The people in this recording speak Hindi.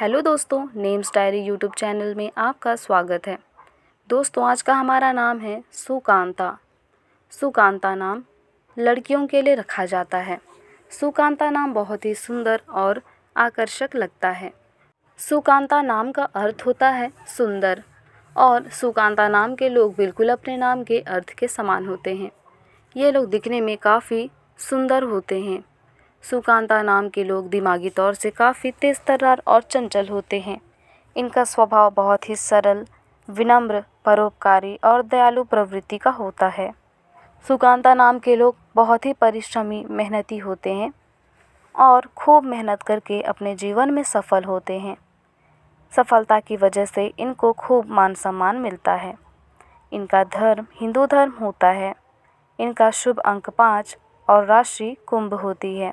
हेलो दोस्तों नेम्स डायरी यूट्यूब चैनल में आपका स्वागत है दोस्तों आज का हमारा नाम है सुकांता सुकांता नाम लड़कियों के लिए रखा जाता है सुकांता नाम बहुत ही सुंदर और आकर्षक लगता है सुकांता नाम का अर्थ होता है सुंदर और सुकांता नाम के लोग बिल्कुल अपने नाम के अर्थ के समान होते हैं ये लोग दिखने में काफ़ी सुंदर होते हैं सुकांता नाम के लोग दिमागी तौर से काफ़ी तेज़ तर्रार और चंचल होते हैं इनका स्वभाव बहुत ही सरल विनम्र परोपकारी और दयालु प्रवृत्ति का होता है सुकांता नाम के लोग बहुत ही परिश्रमी मेहनती होते हैं और खूब मेहनत करके अपने जीवन में सफल होते हैं सफलता की वजह से इनको खूब मान सम्मान मिलता है इनका धर्म हिंदू धर्म होता है इनका शुभ अंक पाँच और राशि कुंभ होती है